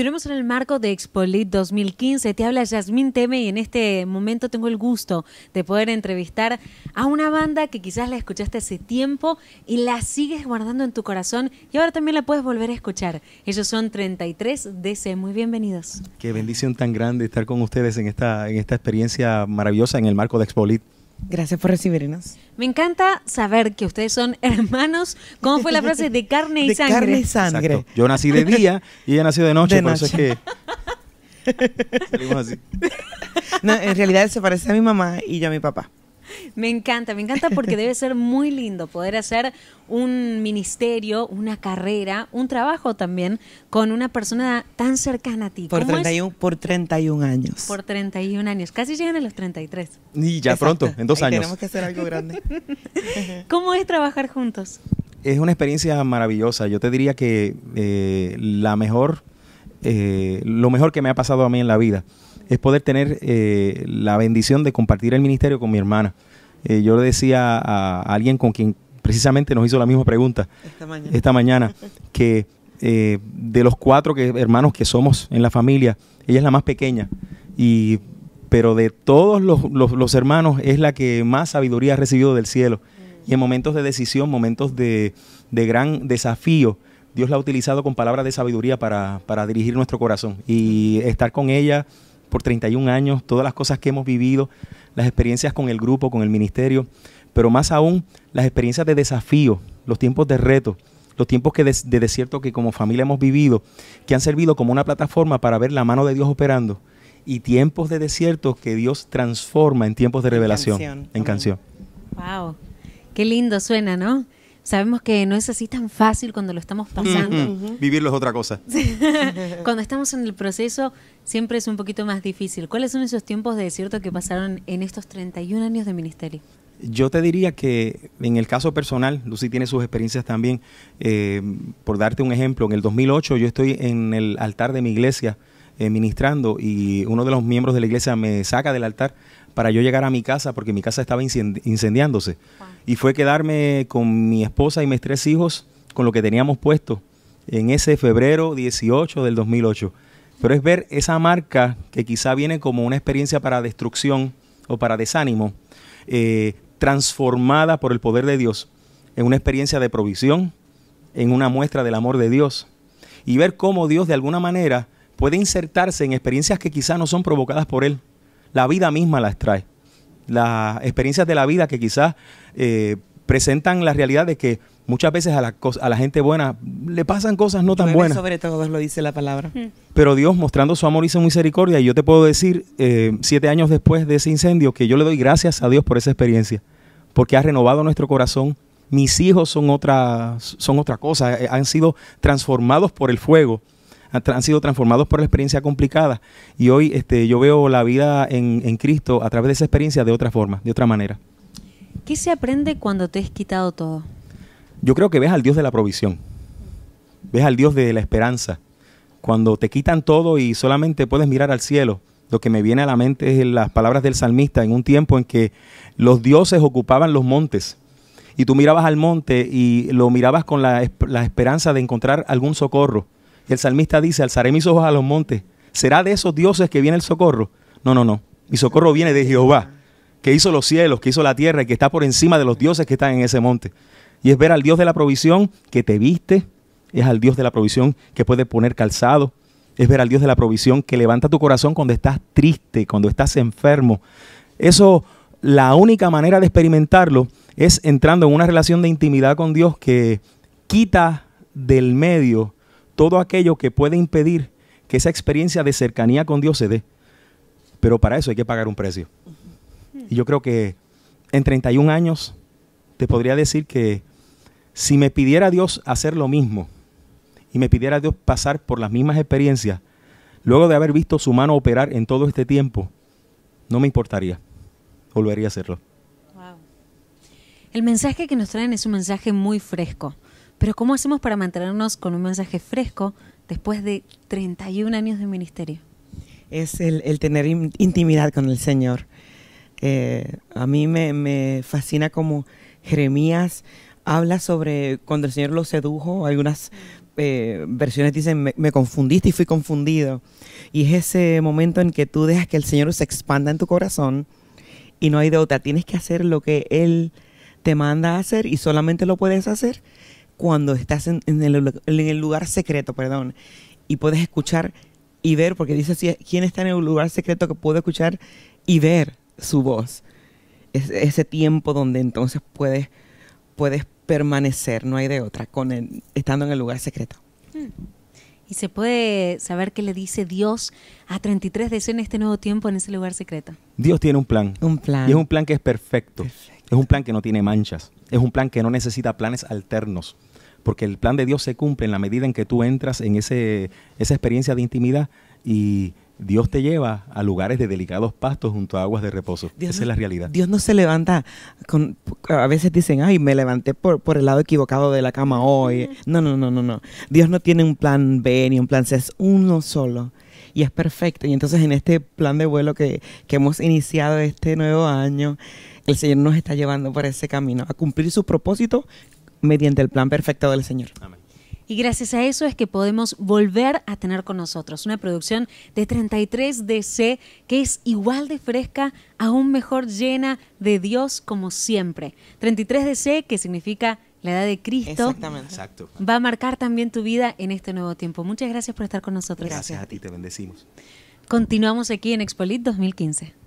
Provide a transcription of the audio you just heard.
Estuvimos en el marco de Expolit 2015. Te habla Yasmín Teme y en este momento tengo el gusto de poder entrevistar a una banda que quizás la escuchaste hace tiempo y la sigues guardando en tu corazón y ahora también la puedes volver a escuchar. Ellos son 33 DC. Muy bienvenidos. Qué bendición tan grande estar con ustedes en esta, en esta experiencia maravillosa en el marco de Expolit. Gracias por recibirnos. Me encanta saber que ustedes son hermanos. ¿Cómo fue la frase? De carne y de Carne y sangre. Yo nací de día y ella nació de noche, por eso es que. en realidad se parece a mi mamá y yo a mi papá. Me encanta, me encanta porque debe ser muy lindo poder hacer un ministerio, una carrera, un trabajo también con una persona tan cercana a ti. Por, 31, por años. Por 31 años, casi llegan a los 33. Y ya pronto, en dos años. Tenemos que hacer algo grande. ¿Cómo es trabajar juntos? Es una experiencia maravillosa. Yo te diría que eh, la mejor, eh, lo mejor que me ha pasado a mí en la vida es poder tener eh, la bendición de compartir el ministerio con mi hermana. Eh, yo le decía a, alguien con quien precisamente nos hizo la misma pregunta esta mañana, que eh, de los cuatro que, hermanos que somos en la familia, ella es la más pequeña, pero de todos los, hermanos es la que más sabiduría ha recibido del cielo. Y en momentos de decisión, momentos de, gran desafío, Dios la ha utilizado con palabras de sabiduría para dirigir nuestro corazón. Y estar con ella por 31 años, todas las cosas que hemos vivido, las experiencias con el grupo, con el ministerio, pero más aún las experiencias de desafío, los tiempos de reto, los tiempos que de, desierto que como familia hemos vivido, que han servido como una plataforma para ver la mano de Dios operando y tiempos de desierto que Dios transforma en tiempos de revelación, En canción. Wow, qué lindo suena, ¿no? sabemos que no es así tan fácil cuando lo estamos pasando. Vivirlo es otra cosa. cuando estamos en el proceso siempre es un poquito más difícil. ¿Cuáles son esos tiempos de desierto que pasaron en estos 31 años de ministerio? Yo te diría que en el caso personal, Lucy tiene sus experiencias también. Eh, por darte un ejemplo, en el 2008 yo estoy en el altar de mi iglesia eh, ministrando y uno de los miembros de la iglesia me saca del altar para yo llegar a mi casa porque mi casa estaba incendiándose. Y fue quedarme con mi esposa y mis tres hijos con lo que teníamos puesto en ese febrero 18 del 2008. Pero es ver esa marca que quizá viene como una experiencia para destrucción o para desánimo, eh, transformada por el poder de Dios en una experiencia de provisión, en una muestra del amor de Dios. Y ver cómo Dios de alguna manera puede insertarse en experiencias que quizá no son provocadas por Él, la vida misma las trae. Las experiencias de la vida que quizás eh, presentan la realidad de que muchas veces a la, a la gente buena le pasan cosas no tan buenas. Sobre todo lo dice la palabra. Mm. Pero Dios mostrando su amor y su misericordia, y yo te puedo decir, eh, siete años después de ese incendio, que yo le doy gracias a Dios por esa experiencia, porque ha renovado nuestro corazón. Mis hijos son otra, son otra cosa, eh, han sido transformados por el fuego han sido transformados por la experiencia complicada y hoy este, yo veo la vida en, Cristo a través de esa experiencia de otra forma, de otra manera. ¿Qué se aprende cuando te has quitado todo? Yo creo que ves al Dios de la provisión, ves al Dios de la esperanza. Cuando te quitan todo y solamente puedes mirar al cielo, lo que me viene a la mente es las palabras del salmista en un tiempo en que los dioses ocupaban los montes y tú mirabas al monte y lo mirabas con la esperanza de encontrar algún socorro el salmista dice, alzaré mis ojos a los montes. ¿Será de esos dioses que viene el socorro? No, no, no. Mi socorro viene de Jehová, que hizo los cielos, que hizo la tierra y que está por encima de los dioses que están en ese monte. Y es ver al Dios de la provisión que te viste, es al Dios de la provisión que puede poner calzado, es ver al Dios de la provisión que levanta tu corazón cuando estás triste, cuando estás enfermo. Eso, la única manera de experimentarlo es entrando en una relación de intimidad con Dios que quita del medio todo aquello que puede impedir que esa experiencia de cercanía con Dios se dé. Pero para eso hay que pagar un precio. Y yo creo que en 31 años te podría decir que si me pidiera Dios hacer lo mismo y me pidiera Dios pasar por las mismas experiencias, luego de haber visto su mano operar en todo este tiempo, no me importaría. Volvería a hacerlo. El mensaje que nos traen es un mensaje muy fresco. Pero ¿cómo hacemos para mantenernos con un mensaje fresco después de 31 años de ministerio? Es el, tener intimidad con el Señor. Eh, a mí me, fascina como Jeremías habla sobre cuando el Señor lo sedujo, algunas eh, versiones dicen, me, confundiste y fui confundido. Y es ese momento en que tú dejas que el Señor se expanda en tu corazón y no hay de Tienes que hacer lo que Él te manda a hacer y solamente lo puedes hacer cuando estás en, el, lugar secreto, perdón, y puedes escuchar y ver, porque dice así, ¿quién está en el lugar secreto que puede escuchar y ver su voz? Es, ese tiempo donde entonces puedes, puedes permanecer, no hay de otra, con estando en el lugar secreto. Mm. Y se puede saber qué le dice Dios a 33 de en este nuevo tiempo en ese lugar secreto. Dios tiene un plan. Un plan. Y es un plan que es perfecto. Es un plan que no tiene manchas. Es un plan que no necesita planes alternos porque el plan de Dios se cumple en la medida en que tú entras en ese, esa experiencia de intimidad y Dios te lleva a lugares de delicados pastos junto a aguas de reposo. Esa es la realidad. Dios no se levanta con, a veces dicen, ay, me levanté por, por el lado equivocado de la cama hoy. No, no, no, no, no. Dios no tiene un plan B ni un plan C, es uno solo. Y es perfecto. Y entonces en este plan de vuelo que, que hemos iniciado este nuevo año, el Señor nos está llevando por ese camino, a cumplir su propósito mediante el plan perfecto del Señor. Y gracias a eso es que podemos volver a tener con nosotros una producción de 33DC que es igual de fresca, aún mejor llena de Dios como siempre. 33DC que significa la edad de Cristo. Exactamente. Exacto. Va a marcar también tu vida en este nuevo tiempo. Muchas gracias por estar con nosotros. Gracias, gracias a ti, te bendecimos. Continuamos aquí en Expolit 2015.